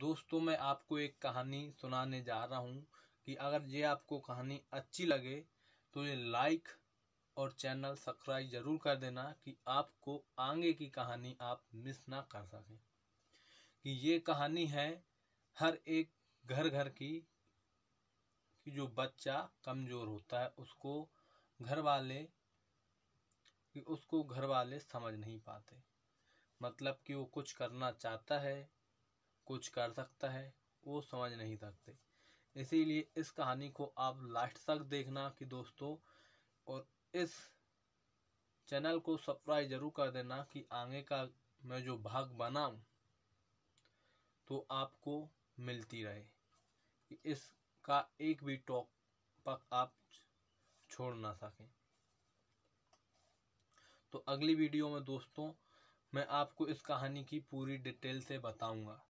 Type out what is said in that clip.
दोस्तों मैं आपको एक कहानी सुनाने जा रहा हूँ कि अगर ये आपको कहानी अच्छी लगे तो ये लाइक और चैनल सब्सक्राइब ज़रूर कर देना कि आपको आगे की कहानी आप मिस ना कर सकें कि ये कहानी है हर एक घर घर की कि जो बच्चा कमज़ोर होता है उसको घर वाले कि उसको घर वाले समझ नहीं पाते मतलब कि वो कुछ करना चाहता है कुछ कर सकता है वो समझ नहीं सकते इसीलिए इस कहानी को आप लास्ट तक देखना कि दोस्तों और इस चैनल को सब्सक्राइब जरूर कर देना कि आगे का मैं जो भाग बनाऊं तो आपको मिलती रहे इसका एक भी टॉप पक आप छोड़ ना सकें तो अगली वीडियो में दोस्तों मैं आपको इस कहानी की पूरी डिटेल से बताऊंगा